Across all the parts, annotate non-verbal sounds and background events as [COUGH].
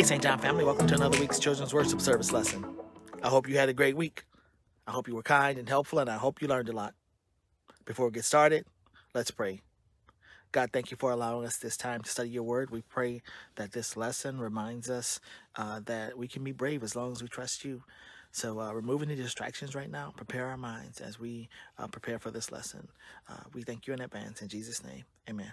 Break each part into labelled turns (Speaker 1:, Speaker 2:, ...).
Speaker 1: Hey, St. John family, welcome to another week's Children's Worship Service lesson. I hope you had a great week. I hope you were kind and helpful, and I hope you learned a lot. Before we get started, let's pray. God, thank you for allowing us this time to study your word. We pray that this lesson reminds us uh, that we can be brave as long as we trust you. So, uh, removing the distractions right now, prepare our minds as we uh, prepare for this lesson. Uh, we thank you in advance. In Jesus' name, amen.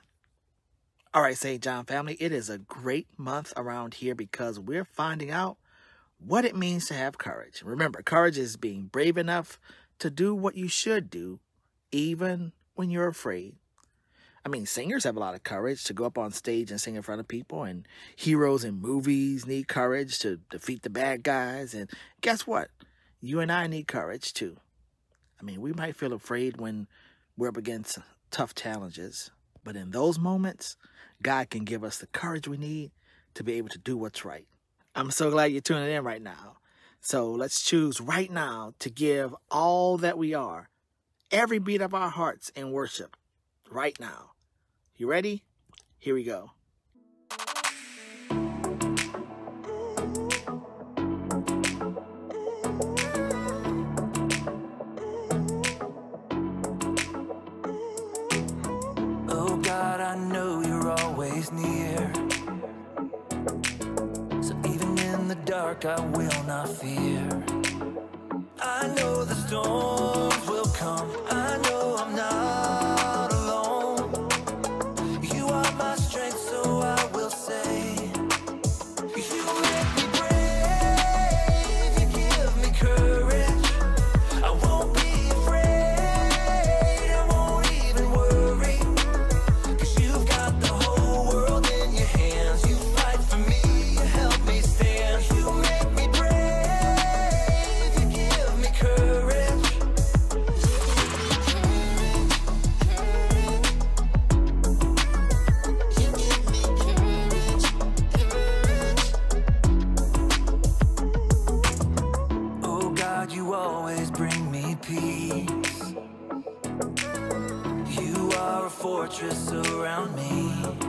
Speaker 1: All right, St. John family, it is a great month around here because we're finding out what it means to have courage. Remember, courage is being brave enough to do what you should do, even when you're afraid. I mean, singers have a lot of courage to go up on stage and sing in front of people, and heroes in movies need courage to defeat the bad guys. And guess what? You and I need courage too. I mean, we might feel afraid when we're up against tough challenges, but in those moments, God can give us the courage we need to be able to do what's right. I'm so glad you're tuning in right now. So let's choose right now to give all that we are, every beat of our hearts in worship right now. You ready? Here we go. always near. So even in the dark, I will not fear. I know the storms will come. I know I'm not. fortress around me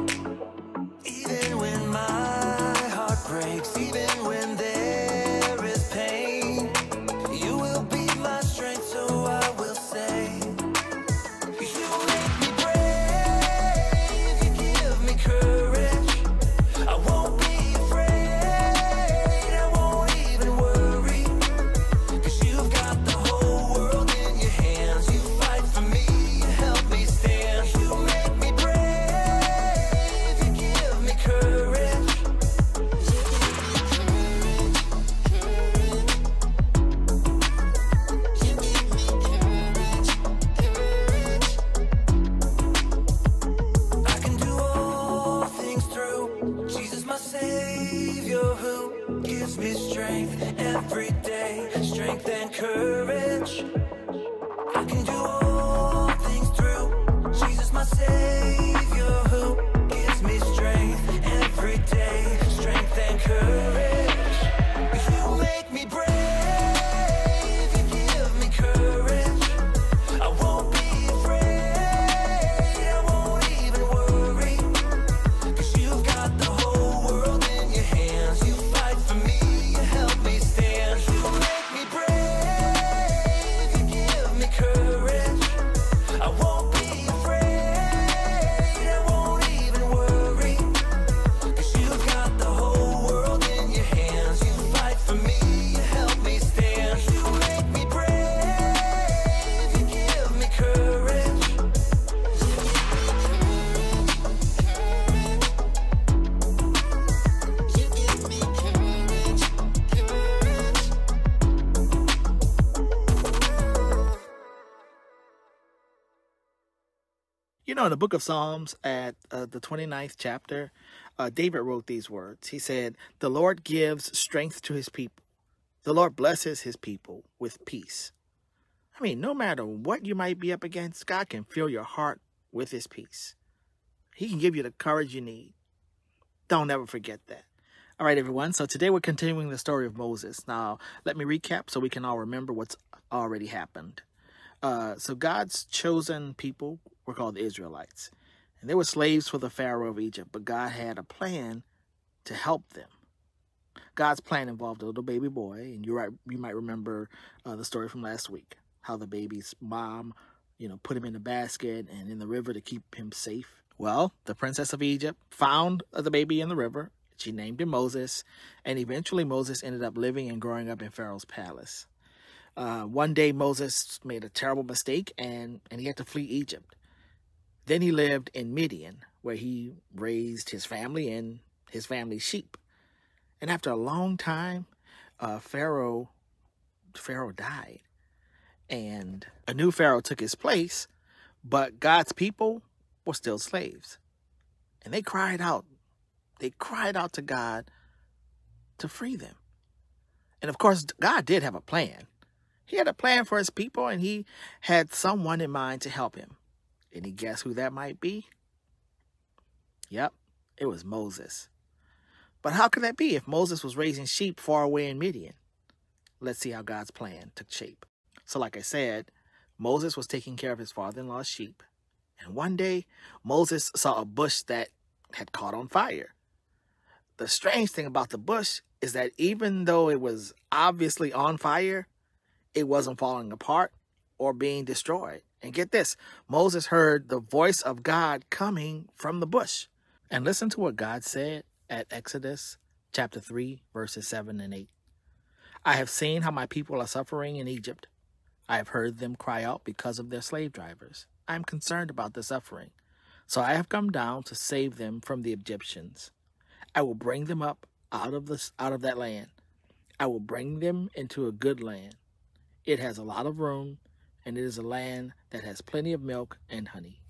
Speaker 1: in the book of Psalms at uh, the 29th chapter, uh, David wrote these words. He said, The Lord gives strength to his people. The Lord blesses his people with peace. I mean, no matter what you might be up against, God can fill your heart with his peace. He can give you the courage you need. Don't ever forget that. All right, everyone. So today we're continuing the story of Moses. Now, let me recap so we can all remember what's already happened. Uh, so God's chosen people were called the Israelites. And they were slaves for the Pharaoh of Egypt, but God had a plan to help them. God's plan involved a little baby boy, and you right, you might remember uh, the story from last week, how the baby's mom, you know, put him in a basket and in the river to keep him safe. Well, the princess of Egypt found the baby in the river. She named him Moses, and eventually Moses ended up living and growing up in Pharaoh's palace. Uh, one day Moses made a terrible mistake, and and he had to flee Egypt. Then he lived in Midian, where he raised his family and his family's sheep. And after a long time, uh, Pharaoh Pharaoh died, and a new Pharaoh took his place, but God's people were still slaves, and they cried out, they cried out to God to free them. And of course, God did have a plan. He had a plan for his people, and he had someone in mind to help him. Any guess who that might be? Yep, it was Moses. But how could that be if Moses was raising sheep far away in Midian? Let's see how God's plan took shape. So, like I said, Moses was taking care of his father in law's sheep. And one day, Moses saw a bush that had caught on fire. The strange thing about the bush is that even though it was obviously on fire, it wasn't falling apart or being destroyed. And get this Moses heard the voice of God coming from the bush. And listen to what God said at Exodus chapter 3, verses 7 and 8. I have seen how my people are suffering in Egypt. I have heard them cry out because of their slave drivers. I am concerned about their suffering. So I have come down to save them from the Egyptians. I will bring them up out of this out of that land. I will bring them into a good land. It has a lot of room and it is a land that has plenty of milk and honey.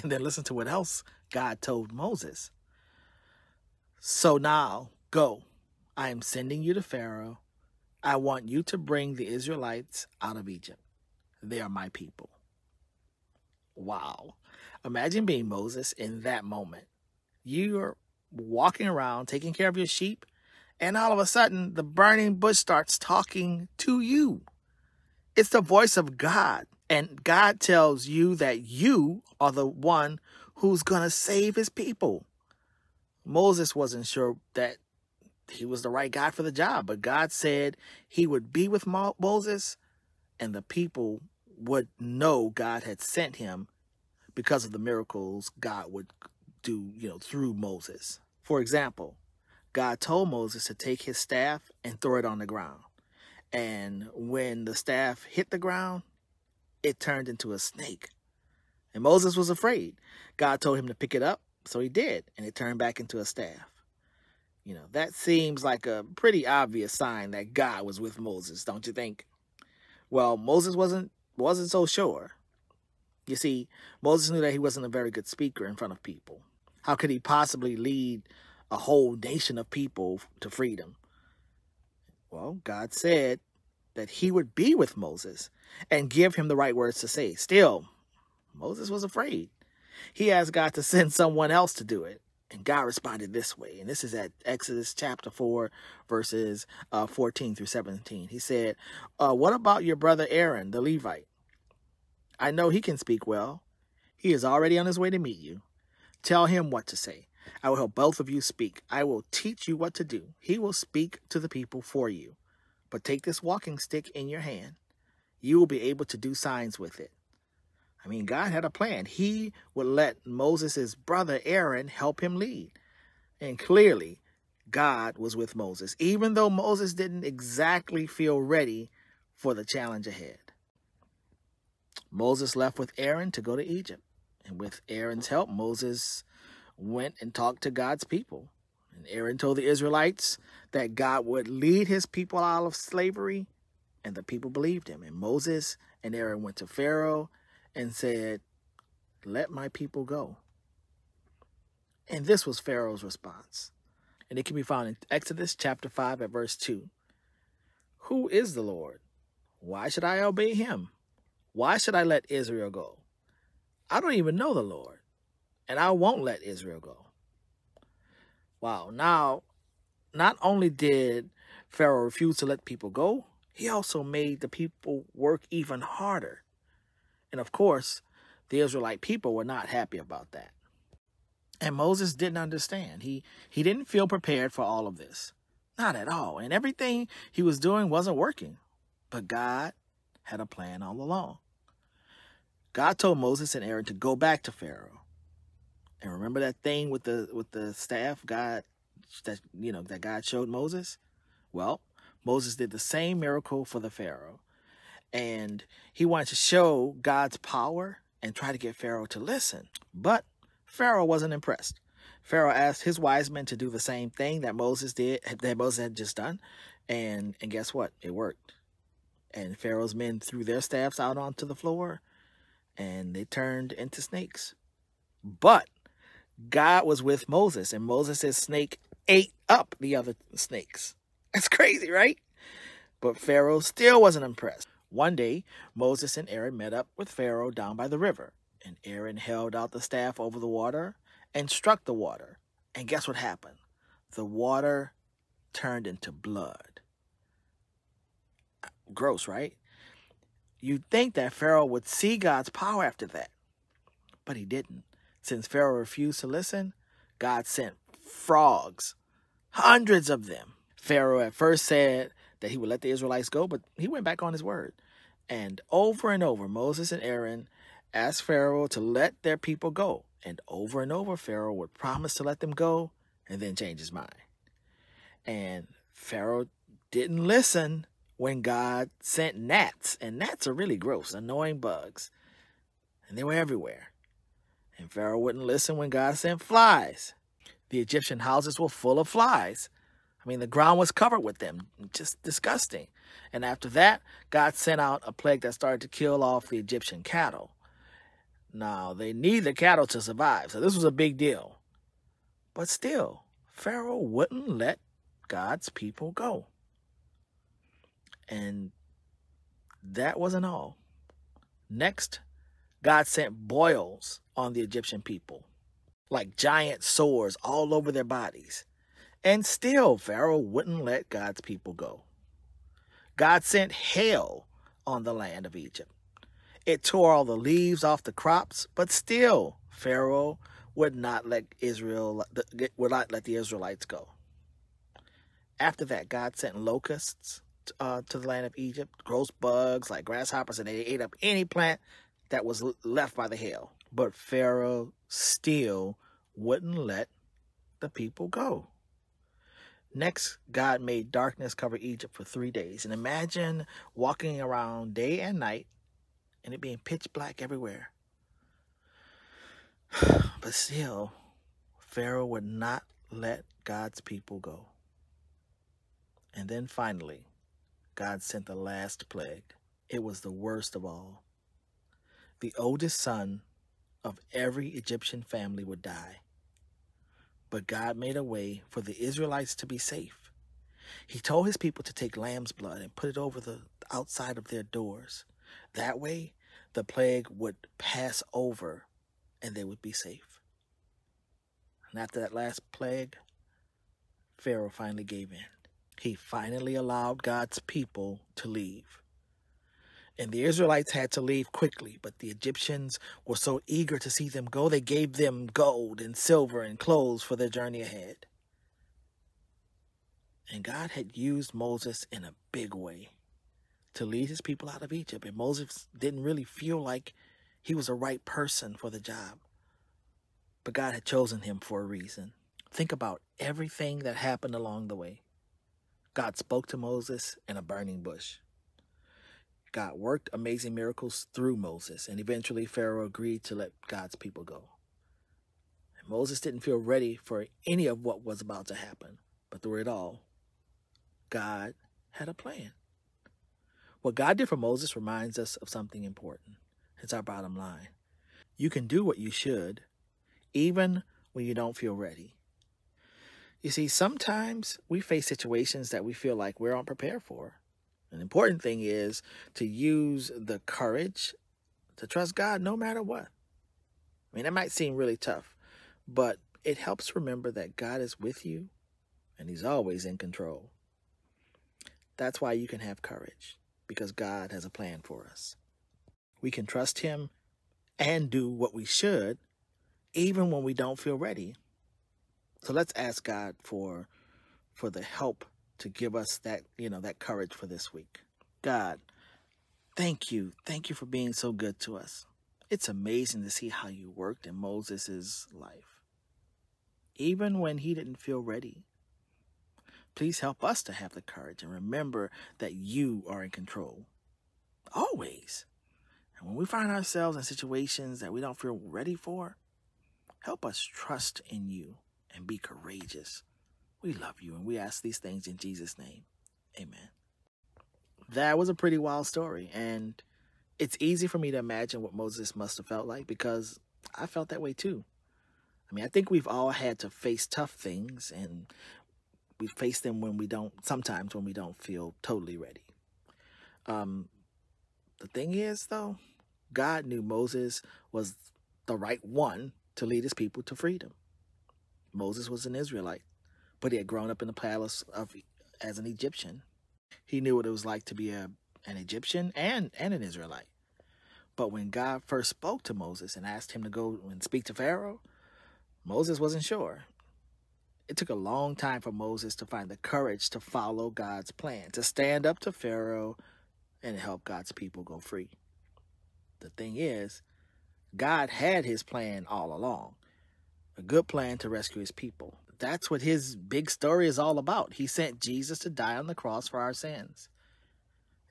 Speaker 1: And then listen to what else God told Moses. So now go. I am sending you to Pharaoh. I want you to bring the Israelites out of Egypt. They are my people. Wow. Imagine being Moses in that moment. You're walking around, taking care of your sheep, and all of a sudden the burning bush starts talking to you. It's the voice of God. And God tells you that you are the one who's going to save his people. Moses wasn't sure that he was the right guy for the job, but God said he would be with Moses and the people would know God had sent him because of the miracles God would do, you know, through Moses. For example, God told Moses to take his staff and throw it on the ground. And when the staff hit the ground, it turned into a snake. And Moses was afraid. God told him to pick it up, so he did, and it turned back into a staff. You know, that seems like a pretty obvious sign that God was with Moses, don't you think? Well, Moses wasn't wasn't so sure. You see, Moses knew that he wasn't a very good speaker in front of people. How could he possibly lead a whole nation of people to freedom? Well, God said that he would be with Moses and give him the right words to say. Still, Moses was afraid. He asked God to send [LAUGHS] someone else to do it. And God responded this way. And this is at Exodus chapter 4, verses uh, 14 through 17. He said, uh, What about your brother Aaron, the Levite? I know he can speak well. He is already on his way to meet you. Tell him what to say. I will help both of you speak. I will teach you what to do. He will speak to the people for you. But take this walking stick in your hand. You will be able to do signs with it. I mean, God had a plan. He would let Moses' brother Aaron help him lead. And clearly, God was with Moses, even though Moses didn't exactly feel ready for the challenge ahead. Moses left with Aaron to go to Egypt. And with Aaron's help, Moses went and talked to God's people. And Aaron told the Israelites that God would lead his people out of slavery, and the people believed him. And Moses and Aaron went to Pharaoh and said, Let my people go. And this was Pharaoh's response. And it can be found in Exodus chapter 5 at verse 2. Who is the Lord? Why should I obey him? Why should I let Israel go? I don't even know the Lord and I won't let Israel go. Wow, now, not only did Pharaoh refuse to let people go, he also made the people work even harder. And of course, the Israelite people were not happy about that. And Moses didn't understand. He, he didn't feel prepared for all of this. Not at all. And everything he was doing wasn't working. But God had a plan all along. God told Moses and Aaron to go back to Pharaoh and remember that thing with the with the staff God that you know that God showed Moses? Well, Moses did the same miracle for the Pharaoh. And he wanted to show God's power and try to get Pharaoh to listen. But Pharaoh wasn't impressed. Pharaoh asked his wise men to do the same thing that Moses did that Moses had just done. And and guess what? It worked. And Pharaoh's men threw their staffs out onto the floor and they turned into snakes. But God was with Moses, and Moses' snake ate up the other snakes. [LAUGHS] That's crazy, right? But Pharaoh still wasn't impressed. One day, Moses and Aaron met up with Pharaoh down by the river, and Aaron held out the staff over the water and struck the water. And guess what happened? The water turned into blood. Gross, right? You'd think that Pharaoh would see God's power after that, but he didn't. Since Pharaoh refused to listen, God sent frogs, hundreds of them. Pharaoh at first said that he would let the Israelites go, but he went back on his word. And over and over, Moses and Aaron asked Pharaoh to let their people go. And over and over, Pharaoh would promise to let them go and then change his mind. And Pharaoh didn't listen when God sent gnats. And gnats are really gross, annoying bugs. And they were everywhere and Pharaoh wouldn't listen when God sent flies. The Egyptian houses were full of flies. I mean, the ground was covered with them, just disgusting. And after that, God sent out a plague that started to kill off the Egyptian cattle. Now, they need the cattle to survive, so this was a big deal. But still, Pharaoh wouldn't let God's people go. And that wasn't all. Next, God sent boils on the Egyptian people, like giant sores all over their bodies. And still, Pharaoh wouldn't let God's people go. God sent hail on the land of Egypt. It tore all the leaves off the crops, but still, Pharaoh would not let Israel would not let the Israelites go. After that, God sent locusts uh, to the land of Egypt, gross bugs like grasshoppers, and they ate up any plant that was left by the hail. But Pharaoh still wouldn't let the people go. Next, God made darkness cover Egypt for three days. And imagine walking around day and night and it being pitch black everywhere. [SIGHS] But still, Pharaoh would not let God's people go. And then finally, God sent the last plague. It was the worst of all. The oldest son of every Egyptian family would die. But God made a way for the Israelites to be safe. He told his people to take lamb's blood and put it over the outside of their doors. That way, the plague would pass over and they would be safe. And after that last plague, Pharaoh finally gave in. He finally allowed God's people to leave. And the Israelites had to leave quickly, but the Egyptians were so eager to see them go, they gave them gold and silver and clothes for their journey ahead. And God had used Moses in a big way to lead his people out of Egypt. And Moses didn't really feel like he was the right person for the job. But God had chosen him for a reason. Think about everything that happened along the way. God spoke to Moses in a burning bush. God worked amazing miracles through Moses, and eventually Pharaoh agreed to let God's people go. And Moses didn't feel ready for any of what was about to happen, but through it all, God had a plan. What God did for Moses reminds us of something important. It's our bottom line. You can do what you should, even when you don't feel ready. You see, sometimes we face situations that we feel like we are unprepared for. An important thing is to use the courage to trust God no matter what. I mean, that might seem really tough, but it helps remember that God is with you and He's always in control. That's why you can have courage, because God has a plan for us. We can trust Him and do what we should, even when we don't feel ready. So let's ask God for, for the help to give us that, you know, that courage for this week. God, thank you. Thank you for being so good to us. It's amazing to see how you worked in Moses' life, even when he didn't feel ready. Please help us to have the courage and remember that you are in control. Always. And when we find ourselves in situations that we don't feel ready for, help us trust in you and be courageous. We love you and we ask these things in Jesus' name. Amen. That was a pretty wild story. And it's easy for me to imagine what Moses must have felt like because I felt that way too. I mean, I think we've all had to face tough things and we face them when we don't, sometimes when we don't feel totally ready. Um, the thing is, though, God knew Moses was the right one to lead his people to freedom. Moses was an Israelite but he had grown up in the palace of as an Egyptian. He knew what it was like to be a, an Egyptian and, and an Israelite. But when God first spoke to Moses and asked him to go and speak to Pharaoh, Moses wasn't sure. It took a long time for Moses to find the courage to follow God's plan, to stand up to Pharaoh and help God's people go free. The thing is, God had his plan all along, a good plan to rescue his people that's what his big story is all about. He sent Jesus to die on the cross for our sins.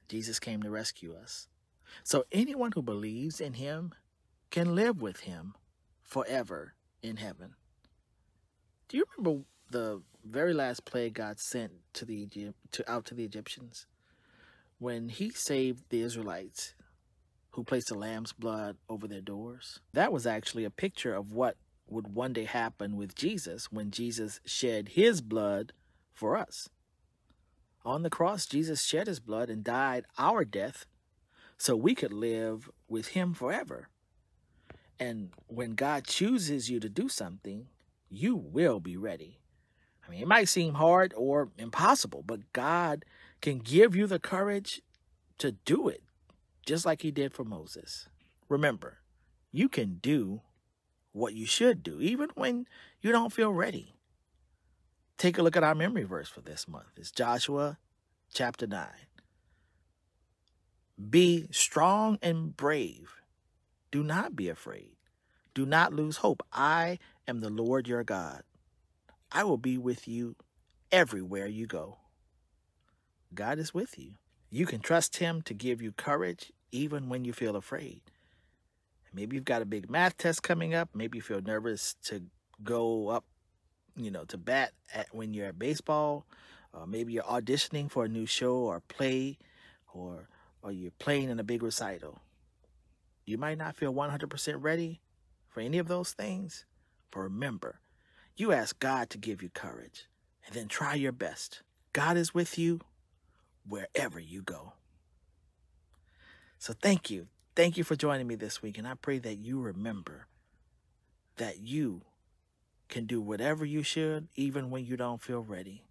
Speaker 1: Jesus came to rescue us. So anyone who believes in him can live with him forever in heaven. Do you remember the very last plague God sent to the to out to the Egyptians when he saved the Israelites who placed the lamb's blood over their doors? That was actually a picture of what would one day happen with Jesus when Jesus shed his blood for us. On the cross, Jesus shed his blood and died our death so we could live with him forever. And when God chooses you to do something, you will be ready. I mean, it might seem hard or impossible, but God can give you the courage to do it, just like he did for Moses. Remember, you can do what you should do, even when you don't feel ready. Take a look at our memory verse for this month. It's Joshua chapter 9. Be strong and brave. Do not be afraid. Do not lose hope. I am the Lord your God. I will be with you everywhere you go. God is with you. You can trust him to give you courage even when you feel afraid. Maybe you've got a big math test coming up. Maybe you feel nervous to go up, you know, to bat at when you're at baseball. Uh, maybe you're auditioning for a new show or play, or or you're playing in a big recital. You might not feel 100% ready for any of those things, but remember, you ask God to give you courage, and then try your best. God is with you wherever you go. So thank you. Thank you for joining me this week, and I pray that you remember that you can do whatever you should, even when you don't feel ready.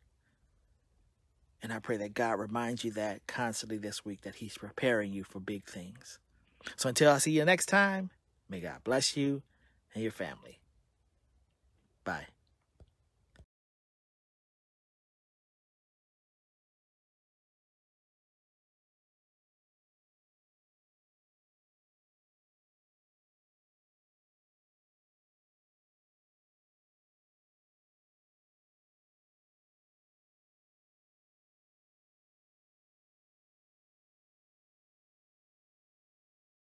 Speaker 1: And I pray that God reminds you that constantly this week that He's preparing you for big things. So until I see you next time, may God bless you and your family. Bye.